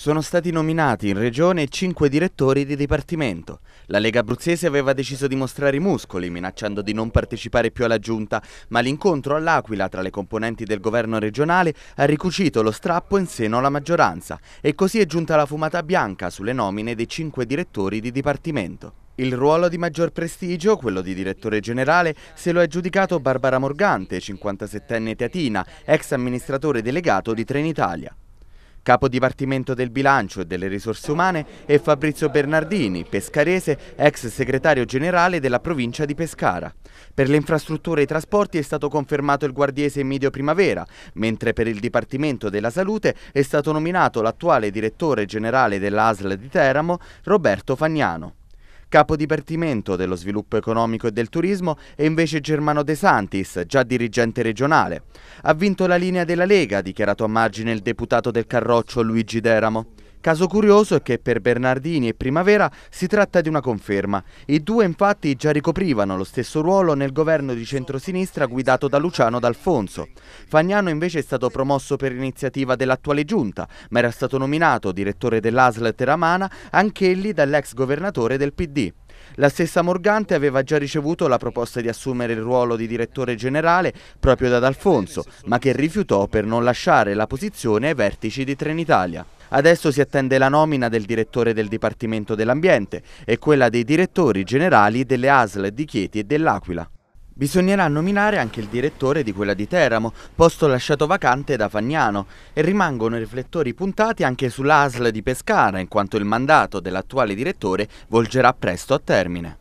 Sono stati nominati in regione cinque direttori di dipartimento. La Lega Abruzzese aveva deciso di mostrare i muscoli, minacciando di non partecipare più alla giunta, ma l'incontro all'Aquila tra le componenti del governo regionale ha ricucito lo strappo in seno alla maggioranza e così è giunta la fumata bianca sulle nomine dei cinque direttori di dipartimento. Il ruolo di maggior prestigio, quello di direttore generale, se lo è giudicato Barbara Morgante, 57enne teatina, ex amministratore delegato di Trenitalia. Capo Dipartimento del Bilancio e delle Risorse Umane è Fabrizio Bernardini, pescarese, ex segretario generale della provincia di Pescara. Per le infrastrutture e i trasporti è stato confermato il guardiese Emidio Primavera, mentre per il Dipartimento della Salute è stato nominato l'attuale direttore generale dell'ASL di Teramo, Roberto Fagnano. Capo Dipartimento dello Sviluppo Economico e del Turismo è invece Germano De Santis, già dirigente regionale. Ha vinto la linea della Lega, ha dichiarato a margine il deputato del Carroccio Luigi Deramo. Caso curioso è che per Bernardini e Primavera si tratta di una conferma. I due infatti già ricoprivano lo stesso ruolo nel governo di centrosinistra guidato da Luciano D'Alfonso. Fagnano invece è stato promosso per iniziativa dell'attuale giunta, ma era stato nominato direttore dell'ASL Teramana anch'egli dall'ex governatore del PD. La stessa Morgante aveva già ricevuto la proposta di assumere il ruolo di direttore generale proprio da D'Alfonso, ma che rifiutò per non lasciare la posizione ai vertici di Trenitalia. Adesso si attende la nomina del direttore del Dipartimento dell'Ambiente e quella dei direttori generali delle ASL di Chieti e dell'Aquila. Bisognerà nominare anche il direttore di quella di Teramo, posto lasciato vacante da Fagnano, e rimangono i riflettori puntati anche sull'ASL di Pescara, in quanto il mandato dell'attuale direttore volgerà presto a termine.